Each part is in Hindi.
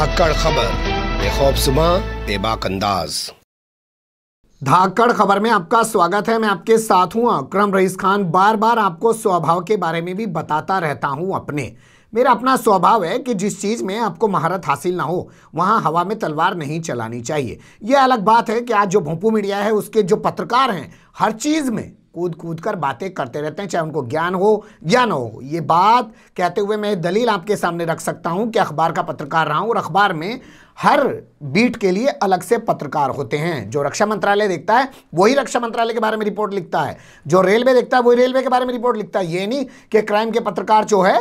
धाकड़ खबर बेखौफ सुबह बेबाक अंदाज धाकड़ खबर में आपका स्वागत है मैं आपके साथ हूं अक्रम रईस खान बार बार आपको स्वभाव के बारे में भी बताता रहता हूं अपने मेरा अपना स्वभाव है कि जिस चीज़ में आपको महारत हासिल ना हो वहाँ हवा में तलवार नहीं चलानी चाहिए यह अलग बात है कि आज जो भोंपू मीडिया है उसके जो पत्रकार हैं हर चीज़ में कूद कूद कर बातें करते रहते हैं चाहे उनको ज्ञान हो या न हो ये बात कहते हुए मैं दलील आपके सामने रख सकता हूँ कि अखबार का पत्रकार रहा हूँ और अखबार में हर बीट के लिए अलग से पत्रकार होते हैं जो रक्षा मंत्रालय देखता है वही रक्षा मंत्रालय के बारे में रिपोर्ट लिखता है जो रेलवे देखता है वही रेलवे के बारे में रिपोर्ट लिखता है ये नहीं कि क्राइम के पत्रकार जो है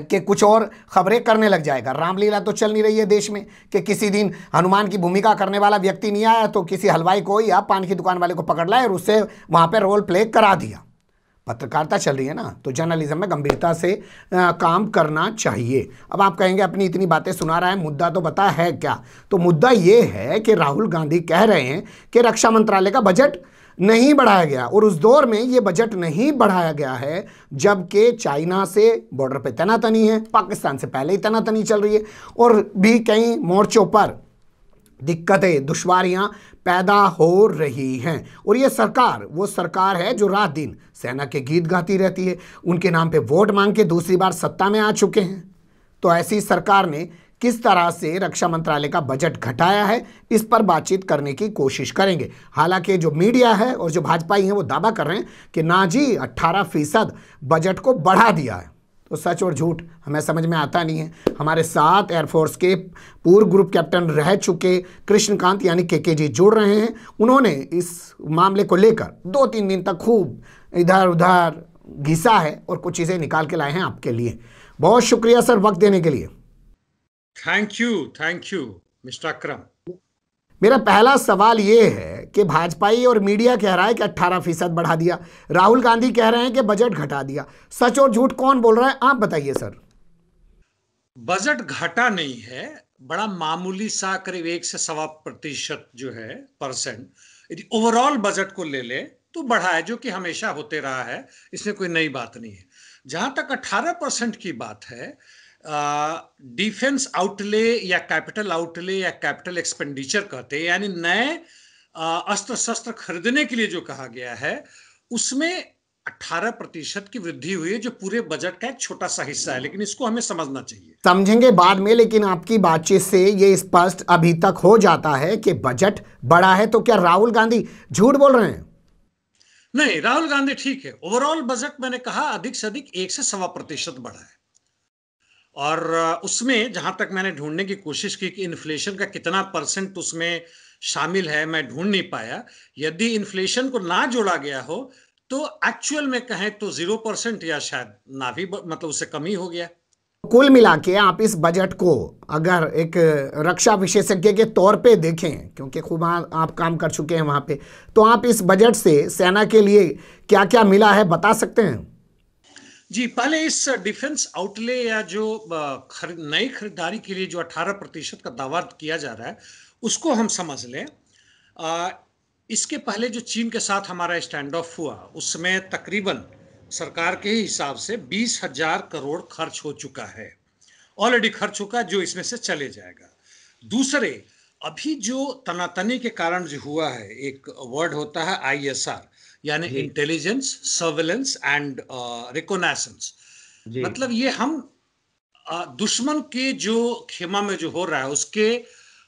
के कुछ और खबरें करने लग जाएगा रामलीला तो चल नहीं रही है देश में कि किसी दिन हनुमान की भूमिका करने वाला व्यक्ति नहीं आया तो किसी हलवाई को या पान की दुकान वाले को पकड़ लाए और उससे वहाँ पर रोल प्ले करा दिया पत्रकारिता चल रही है ना तो जर्नलिज्म में गंभीरता से आ, काम करना चाहिए अब आप कहेंगे अपनी इतनी बातें सुना रहा है मुद्दा तो बता है क्या तो मुद्दा ये है कि राहुल गांधी कह रहे हैं कि रक्षा मंत्रालय का बजट नहीं बढ़ाया गया और उस दौर में ये बजट नहीं बढ़ाया गया है जबकि चाइना से बॉर्डर पे तनातनी है पाकिस्तान से पहले ही तनातनी चल रही है और भी कई मोर्चों पर दिक्कतें दुश्वारियां पैदा हो रही हैं और ये सरकार वो सरकार है जो रात दिन सेना के गीत गाती रहती है उनके नाम पे वोट मांग के दूसरी बार सत्ता में आ चुके हैं तो ऐसी सरकार ने किस तरह से रक्षा मंत्रालय का बजट घटाया है इस पर बातचीत करने की कोशिश करेंगे हालांकि जो मीडिया है और जो भाजपाई हैं वो दावा कर रहे हैं कि ना जी अट्ठारह फीसद बजट को बढ़ा दिया है तो सच और झूठ हमें समझ में आता नहीं है हमारे साथ एयरफोर्स के पूर्व ग्रुप कैप्टन रह चुके कृष्णकांत यानी के के जी जुड़ रहे हैं उन्होंने इस मामले को लेकर दो तीन दिन तक खूब इधर उधर घिसा है और कुछ चीज़ें निकाल के लाए हैं आपके लिए बहुत शुक्रिया सर वक्त देने के लिए thank you thank you mister Akram मेरा पहला सवाल ये है कि भाजपाई और मीडिया कह रहा है कि 18 फीसद बढ़ा दिया राहुल गांधी कह रहे हैं कि बजट घटा दिया सच और झूठ कौन बोल रहा है आप बताइए सर बजट घटा नहीं है बड़ा मामूली सा करीब एक से सवा प्रतिशत जो है परसेंट यदि ओवरऑल बजट को ले ले तो बढ़ा है जो कि हमेशा होते रहा है इसमें कोई नई बात नहीं है जहां तक 18 परसेंट की बात है डिफेंस आउटले या कैपिटल आउटले या कैपिटल एक्सपेंडिचर कहते हैं यानी नए अस्त्र शस्त्र खरीदने के लिए जो कहा गया है उसमें 18 प्रतिशत की वृद्धि हुई है जो पूरे बजट का एक छोटा सा हिस्सा है लेकिन इसको हमें समझना चाहिए समझेंगे बाद में लेकिन आपकी बातचीत से ये स्पष्ट अभी तक हो जाता है कि बजट बड़ा है तो क्या राहुल गांधी झूठ बोल रहे हैं नहीं राहुल गांधी ठीक है ओवरऑल बजट मैंने कहा अधिक से अधिक एक से सवा प्रतिशत बढ़ा है और उसमें जहां तक मैंने ढूंढने की कोशिश की कि इन्फ्लेशन का कितना परसेंट उसमें शामिल है मैं ढूंढ नहीं पाया यदि इन्फ्लेशन को ना जोड़ा गया हो तो एक्चुअल में कहें तो जीरो परसेंट या शायद ना भी मतलब उससे कम ही हो गया कुल मिला के आप इस बजट को अगर एक रक्षा विशेषज्ञ के तौर पे देखें क्योंकि खूब आप काम कर चुके हैं वहां पे तो आप इस बजट से सेना के लिए क्या क्या मिला है बता सकते हैं जी पहले इस डिफेंस आउटले या जो खर, नई खरीदारी के लिए जो 18 प्रतिशत का दावा किया जा रहा है उसको हम समझ लें इसके पहले जो चीन के साथ हमारा स्टैंड ऑफ हुआ उसमें तकरीबन सरकार के हिसाब से बीस हजार करोड़ खर्च हो चुका है ऑलरेडी खर्च चुका जो इसमें से चले जाएगा दूसरे अभी जो तनातनी के कारण जो हुआ है एक वर्ड होता है आईएसआर यानी इंटेलिजेंस सर्वेलेंस एंड रिकोनासेंस मतलब ये हम दुश्मन के जो खेमा में जो हो रहा है उसके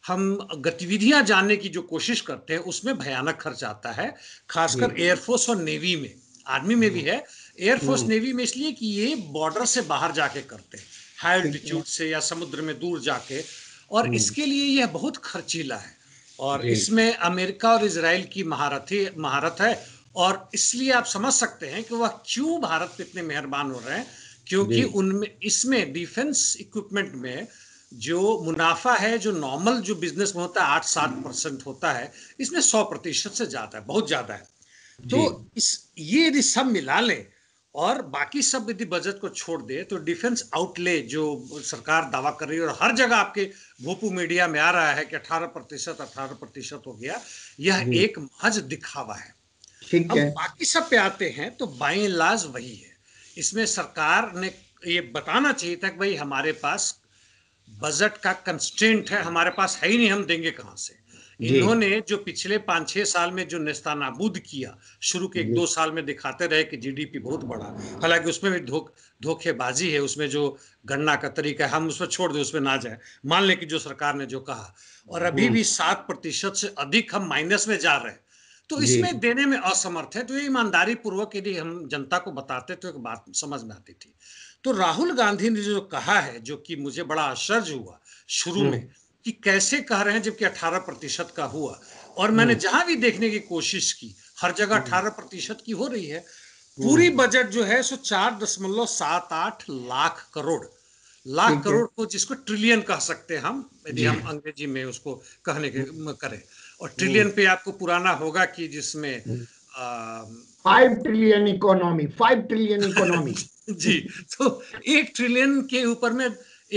हम गतिविधियां जानने की जो कोशिश करते हैं उसमें भयानक खर्च आता है खासकर एयरफोर्स और नेवी में आर्मी में भी है एयरफोर्स हम्म। नेवी में इसलिए कि ये बॉर्डर से बाहर जाके करते हैं हाई एल्टीट्यूड से या समुद्र में दूर जाके और हम्म। इसके लिए यह बहुत खर्चीला है और इसमें अमेरिका और इसराइल की महारथी महारत है और इसलिए आप समझ सकते हैं कि वह क्यों भारत पे इतने मेहरबान हो रहे हैं क्योंकि उनमें इसमें डिफेंस इक्विपमेंट में जो मुनाफा है जो नॉर्मल जो बिजनेस में होता है आठ सात परसेंट हम्म। होता है इसमें सौ प्रतिशत से ज्यादा है बहुत ज्यादा है तो इस ये यदि सब मिला लें और बाकी सब यदि बजट को छोड़ दे तो डिफेंस आउटले जो सरकार दावा कर रही है और हर जगह आपके भोपू मीडिया में आ रहा है कि 18 प्रतिशत अठारह प्रतिशत हो गया यह एक महज दिखावा है ठीक है बाकी सब पे आते हैं तो बाई लाज वही है इसमें सरकार ने ये बताना चाहिए था कि भाई हमारे पास बजट का कंस्टेंट है हमारे पास है ही नहीं हम देंगे कहाँ से इन्होंने जो पिछले पांच छह साल में जो निस्ता नाबूद किया शुरू के एक दो साल में दिखाते रहे कि जीडीपी बहुत बड़ा हालांकि उसमें भी धोख धोखेबाजी है उसमें जो गणना का तरीका है हम उसमें छोड़ दें उसमें ना जाए मान लें कि जो सरकार ने जो कहा और अभी हम्म। भी सात प्रतिशत से अधिक हम माइनस में जा रहे हैं तो इसमें देने में असमर्थ है तो ये ईमानदारी पूर्वक यदि हम जनता को बताते तो एक बात समझ में आती थी तो राहुल गांधी ने जो कहा है जो कि मुझे बड़ा आश्चर्य हुआ शुरू हम्म। में कि कैसे कह रहे हैं जबकि 18 प्रतिशत का हुआ और हम्म। मैंने जहां भी देखने की कोशिश की हर जगह हम्म। अठारह प्रतिशत की हो रही है पूरी बजट जो है सो चार दशमलव सात आठ लाख करोड़ लाख करोड़ को जिसको ट्रिलियन कह सकते हैं हम यदि हम अंग्रेजी में उसको कहने के करें और ट्रिलियन hmm. पे आपको पुराना होगा कि जिसमें five trillion economy five trillion economy जी तो एक ट्रिलियन के ऊपर में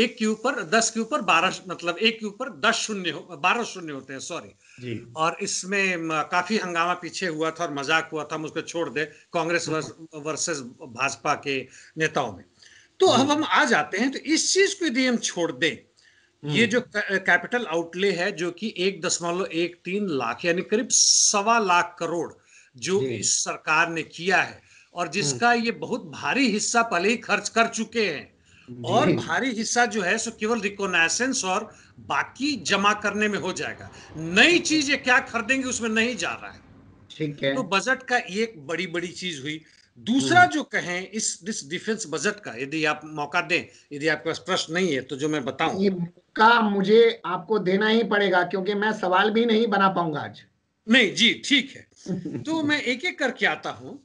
एक के ऊपर दस के ऊपर बारह मतलब एक के ऊपर दस शून्य हो, बारह शून्य होते हैं सॉरी और इसमें काफी हंगामा पीछे हुआ था और मजाक हुआ था हम उसको छोड़ दे कांग्रेस hmm. वर्सेस भाजपा के नेताओं में तो अब hmm. हम आ जाते हैं तो इस चीज को यदि हम छोड़ दें ये हम्म। जो कैपिटल आउटले है जो कि एक दशमलव एक तीन लाख यानी करीब सवा लाख करोड़ जो इस सरकार ने किया है और जिसका हम्म। ये बहुत भारी हिस्सा पहले ही खर्च कर चुके हैं और भारी हिस्सा जो है सो केवल रिकोनाइसेंस और बाकी जमा करने में हो जाएगा नई चीज ये क्या खरीदेंगे उसमें नहीं जा रहा है ठीक है तो बजट का ये एक बड़ी बड़ी चीज हुई दूसरा हम्म। जो कहें इस डिफेंस बजट का यदि आप मौका दें यदि आपके पास प्रश्न नहीं है तो जो मैं बताऊं का मुझे आपको देना ही पड़ेगा क्योंकि मैं सवाल भी नहीं बना पाऊंगा आज नहीं जी ठीक है तो मैं एक एक करके आता हूँ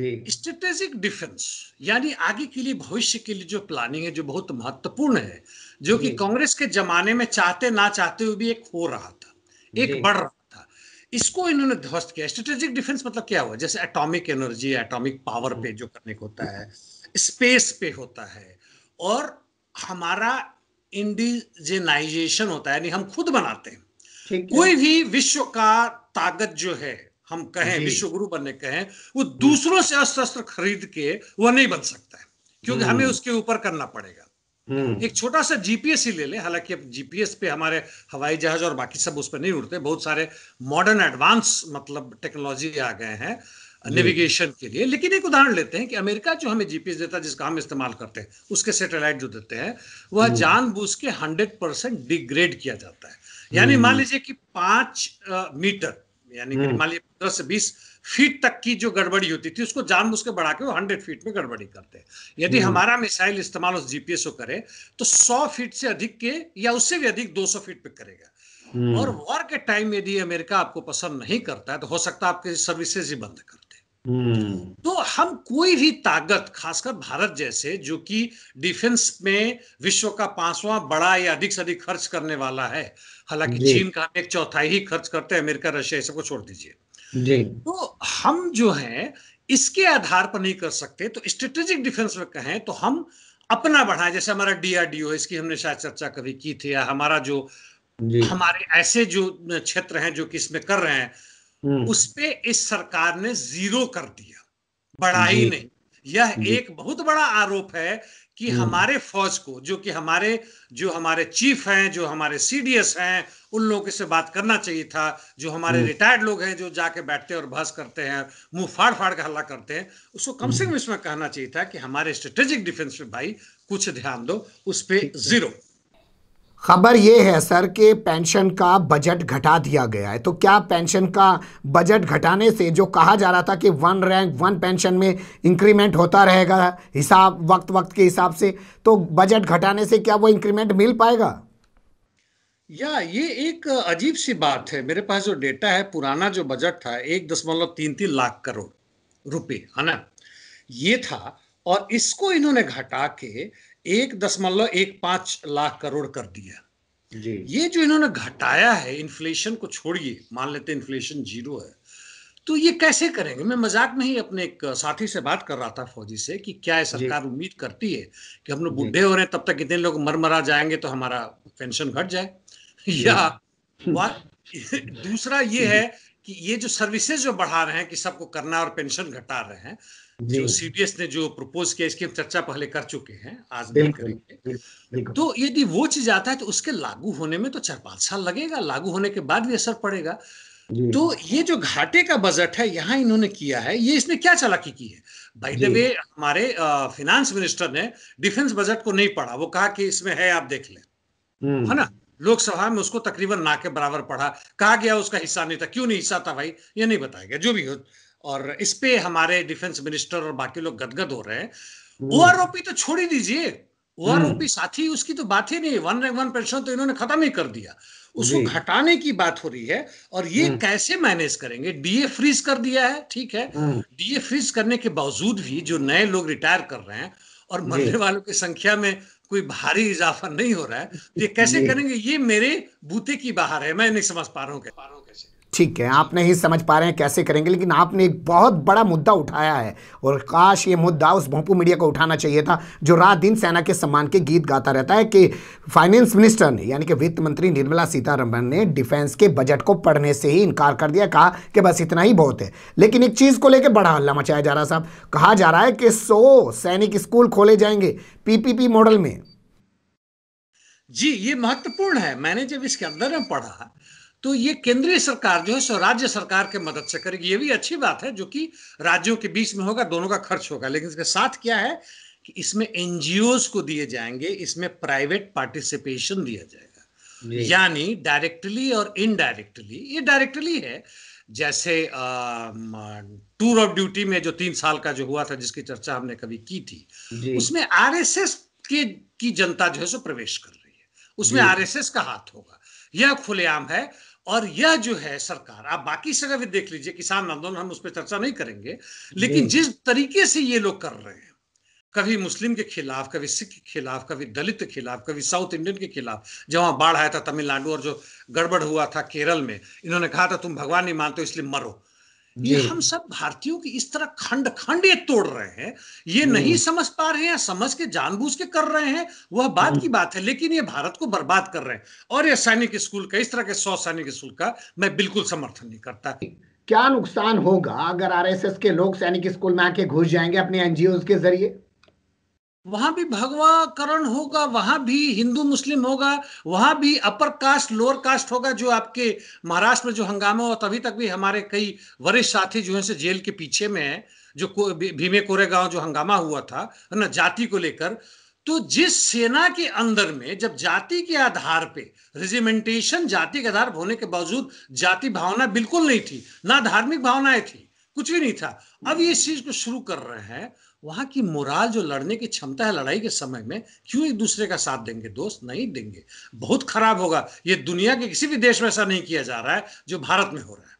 जी स्ट्रेटेजिक डिफेंस यानी आगे के लिए भविष्य के लिए जो प्लानिंग है जो बहुत महत्वपूर्ण है जो कि कांग्रेस के जमाने में चाहते ना चाहते हुए भी एक हो रहा था एक बढ़ रहा था इसको इन्होंने ध्वस्त किया स्ट्रेटेजिक डिफेंस मतलब क्या हुआ जैसे एटॉमिक एनर्जी एटॉमिक पावर पे जो करने को होता है स्पेस पे होता है और हमारा इंडिजेनाइजेशन होता है यानी हम खुद बनाते हैं कोई भी विश्व का ताकत जो है हम कहें विश्व गुरु बनने कहें वो दूसरों से अस्त्र खरीद के वो नहीं बन सकता है क्योंकि हमें हम्म। उसके ऊपर करना पड़ेगा हम्म। एक छोटा सा जीपीएस ही ले ले हालांकि अब जीपीएस पे हमारे हवाई जहाज और बाकी सब उस पर नहीं उड़ते बहुत सारे मॉडर्न एडवांस मतलब टेक्नोलॉजी आ गए हैं नेविगेशन के लिए लेकिन एक उदाहरण लेते हैं कि अमेरिका जो हमें जीपीएस देता है जिसका हम इस्तेमाल करते हैं उसके सैटेलाइट जो देते हैं वह जानबूझ के हंड्रेड परसेंट डिग्रेड किया जाता है यानी मान लीजिए कि पांच मीटर यानी कि हम्म। मान लीजिए पंद्रह से बीस फीट तक की जो गड़बड़ी होती थी उसको बुझ के बढ़ा के वो हंड्रेड फीट में गड़बड़ी करते हैं यदि हमारा मिसाइल इस्तेमाल उस जीपीएस को करे तो सौ फीट से अधिक के या उससे भी अधिक दो सौ फीट पे करेगा हम्म। और वॉर के टाइम यदि अमेरिका आपको पसंद नहीं करता है तो हो सकता है आपकी सर्विसेज ही बंद कर हम्म। तो हम कोई भी ताकत खासकर भारत जैसे जो कि डिफेंस में विश्व का पांचवा बड़ा या अधिक से अधिक खर्च करने वाला है हालांकि चीन का हम एक चौथाई ही खर्च करते हैं अमेरिका रशिया इसको छोड़ दीजिए तो हम जो है इसके आधार पर नहीं कर सकते तो स्ट्रेटेजिक डिफेंस में कहें तो हम अपना बढ़ाएं जैसे हमारा डीआरडीओ इसकी हमने शायद चर्चा कभी की थी या हमारा जो हमारे ऐसे जो क्षेत्र हैं जो कि इसमें कर रहे हैं हम्म। उस पे इस सरकार ने जीरो कर दिया बढ़ाई नहीं यह एक बहुत बड़ा आरोप है कि हम्म। हमारे फौज को जो कि हमारे जो हमारे चीफ हैं जो हमारे सीडीएस हैं उन लोगों से बात करना चाहिए था जो हमारे हम्म। रिटायर्ड लोग हैं जो जाके बैठते हैं और बहस करते हैं मुंह फाड़ फाड़ के हल्ला करते हैं उसको कम से कम इसमें कहना चाहिए था कि हमारे स्ट्रेटेजिक डिफेंस पे भाई कुछ ध्यान दो उस पर जीरो खबर ये है सर कि पेंशन का बजट घटा दिया गया है तो क्या पेंशन का बजट घटाने से जो कहा जा रहा था कि वन रैंक वन पेंशन में इंक्रीमेंट होता रहेगा हिसाब वक्त वक्त के हिसाब से तो बजट घटाने से क्या वो इंक्रीमेंट मिल पाएगा या ये एक अजीब सी बात है मेरे पास जो डेटा है पुराना जो बजट था एक दशमलव तीन तीन लाख करोड़ रुपए है ना ये था और इसको इन्होंने घटा के एक दशमलव एक पांच लाख करोड़ कर दिया जी ये जो इन्होंने घटाया है इन्फ्लेशन को छोड़िए मान लेते इन्फ्लेशन जीरो है तो ये कैसे करेंगे मैं मजाक में ही अपने एक साथी से बात कर रहा था फौजी से कि क्या सरकार उम्मीद करती है कि हम लोग बुढे हो रहे हैं तब तक इतने लोग मर मरा जाएंगे तो हमारा पेंशन घट जाए या दूसरा ये है कि ये जो सर्विसेज जो बढ़ा रहे हैं कि सबको करना और पेंशन घटा रहे हैं जो सीडीएस ने जो प्रपोज किया इसकी हम चर्चा पहले कर चुके हैं आज भी करेंगे तो यदि वो चीज आता है तो उसके लागू होने में तो चार पांच साल लगेगा लागू होने के बाद भी असर पड़ेगा तो ये जो घाटे का बजट है यहाँ इन्होंने किया है ये इसने क्या चालाकी की है बाय द वे हमारे फिनेंस मिनिस्टर ने डिफेंस बजट को नहीं पढ़ा वो कहा कि इसमें है आप देख ले हम्म। है ना लोकसभा में उसको तकरीबन ना के बराबर पढ़ा कहा गया उसका हिस्सा नहीं था क्यों नहीं हिस्सा था भाई ये नहीं बताया गया जो भी हो और इस पे हमारे डिफेंस मिनिस्टर और बाकी लोग गदगद हो रहे हैं ओआरओपी हम्म। तो छोड़ ही दीजिए ओआरओपी हम्म। साथी उसकी तो बात ही नहीं वन रैंक वन पेंशन तो इन्होंने खत्म ही कर दिया उसको घटाने की बात हो रही है और ये हम्म। कैसे मैनेज करेंगे डीए फ्रीज कर दिया है ठीक है डीए फ्रीज करने के बावजूद भी जो नए लोग रिटायर कर रहे हैं और मरने वालों की संख्या में कोई भारी इजाफा नहीं हो रहा है तो ये कैसे करेंगे ये मेरे बूते की बाहर है मैं नहीं समझ पा रहा हूँ कैसे ठीक है आप नहीं समझ पा रहे हैं कैसे करेंगे लेकिन आपने एक बहुत बड़ा मुद्दा उठाया है और काश ये मुद्दा उस भोपू मीडिया को उठाना चाहिए था जो रात दिन सेना के सम्मान के गीत गाता रहता है कि फाइनेंस मिनिस्टर ने यानी कि वित्त मंत्री निर्मला सीतारमण ने डिफेंस के बजट को पढ़ने से ही इनकार कर दिया कहा कि बस इतना ही बहुत है लेकिन एक चीज़ को लेकर बड़ा हल्ला मचाया जा रहा साहब कहा जा रहा है कि सो सैनिक स्कूल खोले जाएंगे पीपीपी मॉडल में जी ये महत्वपूर्ण है मैंने जब इसके अंदर में पढ़ा तो ये केंद्रीय सरकार जो है सो राज्य सरकार के मदद से करेगी ये भी अच्छी बात है जो कि राज्यों के बीच में होगा दोनों का खर्च होगा लेकिन इसके साथ क्या है कि इसमें एनजीओ को दिए जाएंगे इसमें प्राइवेट पार्टिसिपेशन दिया जाएगा यानी डायरेक्टली और इनडायरेक्टली ये डायरेक्टली है जैसे टूर ऑफ ड्यूटी में जो तीन साल का जो हुआ था जिसकी चर्चा हमने कभी की थी उसमें आरएसएस के की जनता जो है सो प्रवेश कर रही है उसमें आरएसएस का हाथ होगा यह खुलेआम है और यह जो है सरकार आप बाकी जगह भी देख लीजिए किसान आंदोलन हम उस पर चर्चा नहीं करेंगे लेकिन जिस तरीके से ये लोग कर रहे हैं कभी मुस्लिम के खिलाफ कभी सिख के खिलाफ कभी दलित के खिलाफ कभी साउथ इंडियन के खिलाफ जहां बाढ़ आया था तमिलनाडु और जो गड़बड़ हुआ था केरल में इन्होंने कहा था तुम भगवान नहीं मानते इसलिए मरो ये हम सब भारतीयों की इस तरह खंड खंड ये तोड़ रहे हैं ये नहीं समझ पा रहे हैं समझ के जानबूझ के कर रहे हैं वह बात की बात है लेकिन ये भारत को बर्बाद कर रहे हैं और ये सैनिक स्कूल का इस तरह के सौ सैनिक स्कूल का मैं बिल्कुल समर्थन नहीं करता क्या नुकसान होगा अगर आरएसएस के लोग सैनिक स्कूल में आके घुस जाएंगे अपने एनजीओ के जरिए वहां भी भगवाकरण होगा वहां भी हिंदू मुस्लिम होगा वहां भी अपर कास्ट लोअर कास्ट होगा जो आपके महाराष्ट्र में जो हंगामा हुआ तभी तक भी हमारे कई वरिष्ठ साथी जो है से जेल के पीछे में है जो भीमे कोरेगांव जो हंगामा हुआ था ना जाति को लेकर तो जिस सेना के अंदर में जब जाति के आधार पे रेजिमेंटेशन जाति के आधार होने के बावजूद जाति भावना बिल्कुल नहीं थी ना धार्मिक भावनाएं थी कुछ भी नहीं था अब ये इस चीज को शुरू कर रहे हैं वहां की मोराल जो लड़ने की क्षमता है लड़ाई के समय में क्यों एक दूसरे का साथ देंगे दोस्त नहीं देंगे बहुत खराब होगा ये दुनिया के किसी भी देश में ऐसा नहीं किया जा रहा है जो भारत में हो रहा है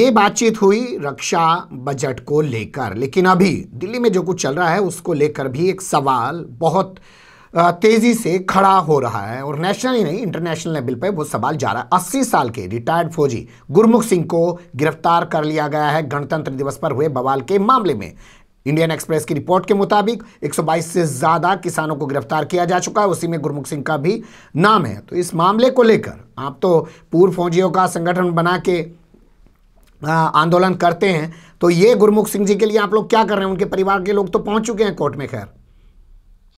ये बातचीत हुई रक्षा बजट को लेकर लेकिन अभी दिल्ली में जो कुछ चल रहा है उसको लेकर भी एक सवाल बहुत तेज़ी से खड़ा हो रहा है और नेशनल ही नहीं इंटरनेशनल लेवल पर वो सवाल जा रहा है अस्सी साल के रिटायर्ड फौजी गुरमुख सिंह को गिरफ्तार कर लिया गया है गणतंत्र दिवस पर हुए बवाल के मामले में इंडियन एक्सप्रेस की रिपोर्ट के मुताबिक 122 से ज़्यादा किसानों को गिरफ्तार किया जा चुका है उसी में गुरमुख सिंह का भी नाम है तो इस मामले को लेकर आप तो पूर्व फौजियों का संगठन बना के आंदोलन करते हैं तो ये गुरमुख सिंह जी के लिए आप लोग क्या कर रहे हैं उनके परिवार के लोग तो पहुंच चुके हैं कोर्ट में खैर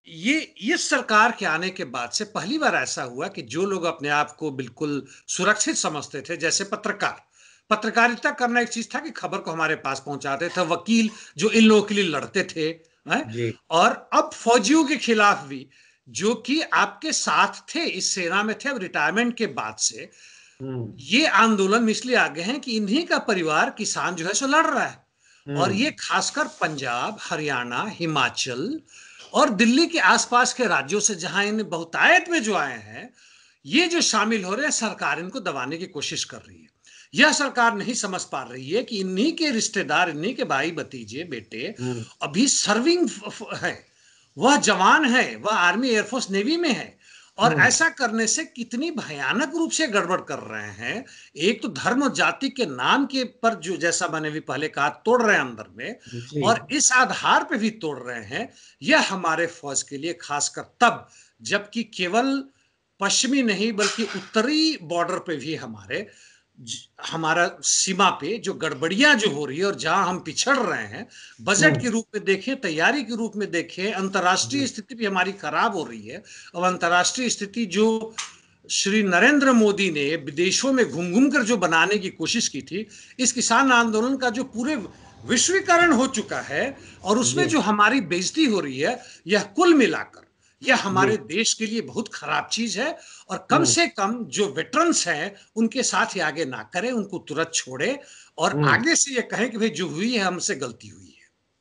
ये ये सरकार के आने के बाद से पहली बार ऐसा हुआ कि जो लोग अपने आप को बिल्कुल सुरक्षित समझते थे जैसे पत्रकार पत्रकारिता करना एक चीज था कि खबर को हमारे पास पहुंचाते थे वकील जो इन लोगों के लिए लड़ते थे है? और अब फौजियों के खिलाफ भी जो कि आपके साथ थे इस सेना में थे अब रिटायरमेंट के बाद से हम्म। ये आंदोलन में इसलिए आगे हैं कि इन्हीं का परिवार किसान जो है सो लड़ रहा है हम्म। और ये खासकर पंजाब हरियाणा हिमाचल और दिल्ली के आसपास के राज्यों से जहां इन बहुतायत में जो आए हैं ये जो शामिल हो रहे हैं सरकार इनको दबाने की कोशिश कर रही है यह सरकार नहीं समझ पा रही है कि इन्हीं के रिश्तेदार इन्हीं के भाई भतीजे बेटे हम्म। अभी सर्विंग है वह जवान है वह आर्मी एयरफोर्स नेवी में है और हाँ। ऐसा करने से कितनी भयानक रूप से गड़बड़ कर रहे हैं एक तो धर्म और जाति के नाम के पर जो जैसा मैंने भी पहले कहा तोड़ रहे हैं अंदर में और इस आधार पे भी तोड़ रहे हैं यह हमारे फौज के लिए खासकर तब जबकि केवल पश्चिमी नहीं बल्कि उत्तरी बॉर्डर पे भी हमारे हमारा सीमा पे जो गड़बड़ियां जो हो रही है और जहां हम पिछड़ रहे हैं बजट हम्म। के रूप में देखें तैयारी के रूप में देखें अंतर्राष्ट्रीय स्थिति भी हमारी खराब हो रही है और अंतर्राष्ट्रीय स्थिति जो श्री नरेंद्र मोदी ने विदेशों में घूम घूम कर जो बनाने की कोशिश की थी इस किसान आंदोलन का जो पूरे विश्वीकरण हो चुका है और उसमें जो हमारी बेजती हो रही है यह कुल मिलाकर यह हमारे देश के लिए बहुत खराब चीज है और कम हम्म। से कम जो वेटरन्स हैं उनके साथ ही आगे ना करें उनको तुरंत छोड़े और हम्म। आगे से ये कहें कि भाई जो हुई है हमसे गलती हुई है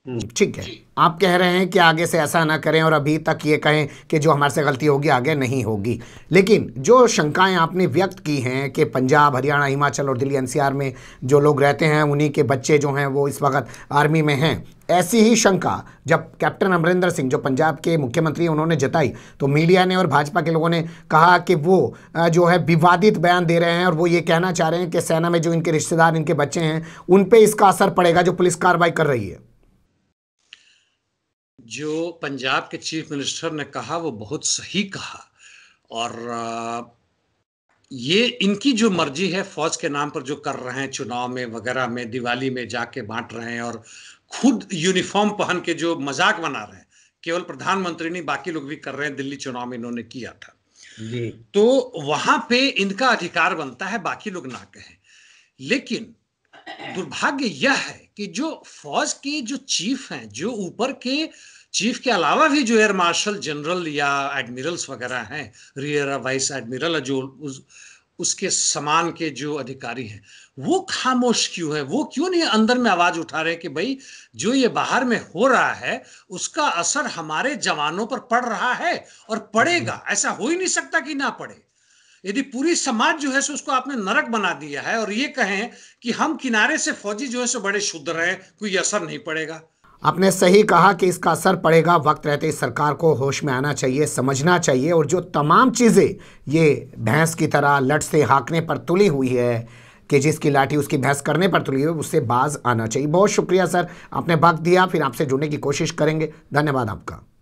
हम्म, ठीक है आप कह रहे हैं कि आगे से ऐसा ना करें और अभी तक ये कहें कि जो हमारे से गलती होगी आगे नहीं होगी लेकिन जो शंकाएं आपने व्यक्त की हैं कि पंजाब हरियाणा हिमाचल और दिल्ली एनसीआर में जो लोग रहते हैं उन्हीं के बच्चे जो हैं वो इस वक्त आर्मी में हैं ऐसी ही शंका जब कैप्टन अमरिंदर सिंह जो पंजाब के मुख्यमंत्री हैं उन्होंने जताई तो मीडिया ने और भाजपा के लोगों ने कहा कि वो जो है विवादित बयान दे रहे हैं और वो ये कहना चाह रहे हैं कि सेना में जो इनके रिश्तेदार इनके बच्चे हैं उन पर इसका असर पड़ेगा जो पुलिस कार्रवाई कर रही है जो पंजाब के चीफ मिनिस्टर ने कहा वो बहुत सही कहा और ये इनकी जो मर्जी है फौज के नाम पर जो कर रहे हैं चुनाव में वगैरह में दिवाली में जाके बांट रहे हैं और खुद यूनिफॉर्म पहन के जो मजाक बना रहे हैं केवल प्रधानमंत्री नहीं बाकी लोग भी कर रहे हैं दिल्ली चुनाव में इन्होंने किया था तो वहां पे इनका अधिकार बनता है बाकी लोग ना कहें लेकिन दुर्भाग्य यह है कि जो फौज के जो चीफ हैं जो ऊपर के चीफ के अलावा भी जो एयर मार्शल जनरल या एडमिरल्स वगैरह हैं रियर वाइस एडमिरल जो उस उसके समान के जो अधिकारी हैं वो खामोश क्यों है वो क्यों नहीं अंदर में आवाज उठा रहे कि भाई जो ये बाहर में हो रहा है उसका असर हमारे जवानों पर पड़ रहा है और पड़ेगा हम्म। ऐसा हो ही नहीं सकता कि ना पड़े यदि पूरी समाज जो है सो उसको आपने नरक बना दिया है और ये कहें कि हम किनारे से फौजी जो है सो बड़े शुद्ध रहे कोई असर नहीं पड़ेगा आपने सही कहा कि इसका असर पड़ेगा वक्त रहते इस सरकार को होश में आना चाहिए समझना चाहिए और जो तमाम चीज़ें ये भैंस की तरह लट से हाँकने पर तुली हुई है कि जिसकी लाठी उसकी भैंस करने पर तुली हुई उससे बाज आना चाहिए बहुत शुक्रिया सर आपने वक्त दिया फिर आपसे जुड़ने की कोशिश करेंगे धन्यवाद आपका